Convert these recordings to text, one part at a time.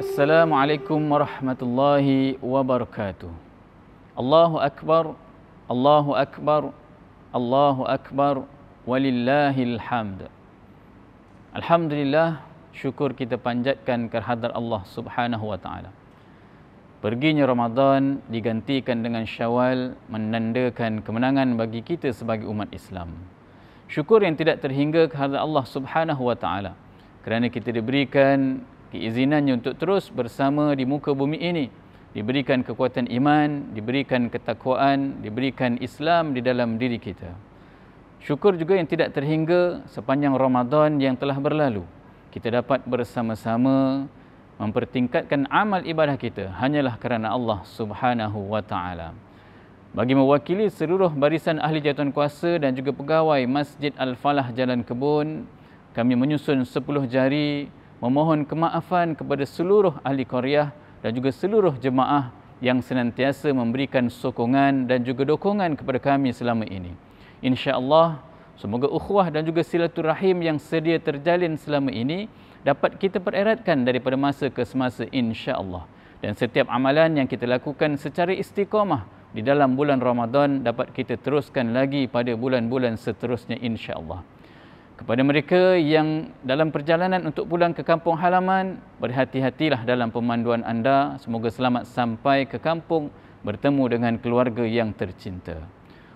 Assalamualaikum warahmatullahi wabarakatuh. Allahu akbar, Allahu akbar, Allahu akbar walillahil hamd. Alhamdulillah, syukur kita panjatkan kerhadar Allah Subhanahu wa taala. Perginya Ramadan digantikan dengan Syawal menandakan kemenangan bagi kita sebagai umat Islam. Syukur yang tidak terhingga kehadrat Allah Subhanahu wa taala kerana kita diberikan keizinannya untuk terus bersama di muka bumi ini diberikan kekuatan iman diberikan ketakwaan diberikan Islam di dalam diri kita syukur juga yang tidak terhingga sepanjang Ramadan yang telah berlalu kita dapat bersama-sama mempertingkatkan amal ibadah kita hanyalah kerana Allah Subhanahu wa taala bagi mewakili seluruh barisan ahli jawatan kuasa dan juga pegawai Masjid Al-Falah Jalan Kebun, kami menyusun 10 jari memohon kemaafan kepada seluruh ahli Korea dan juga seluruh jemaah yang senantiasa memberikan sokongan dan juga dokongan kepada kami selama ini. InsyaAllah, semoga ukhwah dan juga silaturahim yang sedia terjalin selama ini dapat kita pereratkan daripada masa ke semasa insyaAllah. Dan setiap amalan yang kita lakukan secara istiqamah di dalam bulan Ramadan dapat kita teruskan lagi pada bulan-bulan seterusnya insyaAllah. Allah. Kepada mereka yang dalam perjalanan untuk pulang ke kampung halaman, berhati-hatilah dalam pemanduan anda. Semoga selamat sampai ke kampung bertemu dengan keluarga yang tercinta.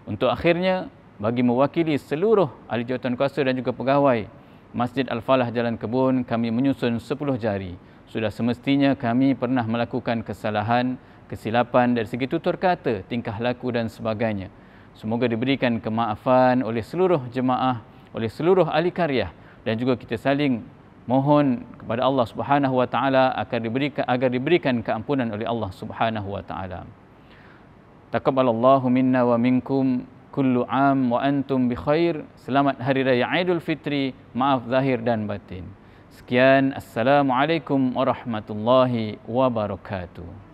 Untuk akhirnya, bagi mewakili seluruh ahli jawatan kuasa dan juga pegawai Masjid Al-Falah Jalan Kebun, kami menyusun 10 jari. Sudah semestinya kami pernah melakukan kesalahan, kesilapan dari segi tutur kata, tingkah laku dan sebagainya. Semoga diberikan kemaafan oleh seluruh jemaah oleh seluruh ahli karya dan juga kita saling mohon kepada Allah Subhanahu wa taala agar diberikan agar diberikan keampunan oleh Allah Subhanahu wa taala. Taqabbalallahu minna wa minkum kullu am wa antum bi khair. Selamat hari raya Aidul Fitri, maaf zahir dan batin. Sekian, assalamualaikum warahmatullahi wabarakatuh.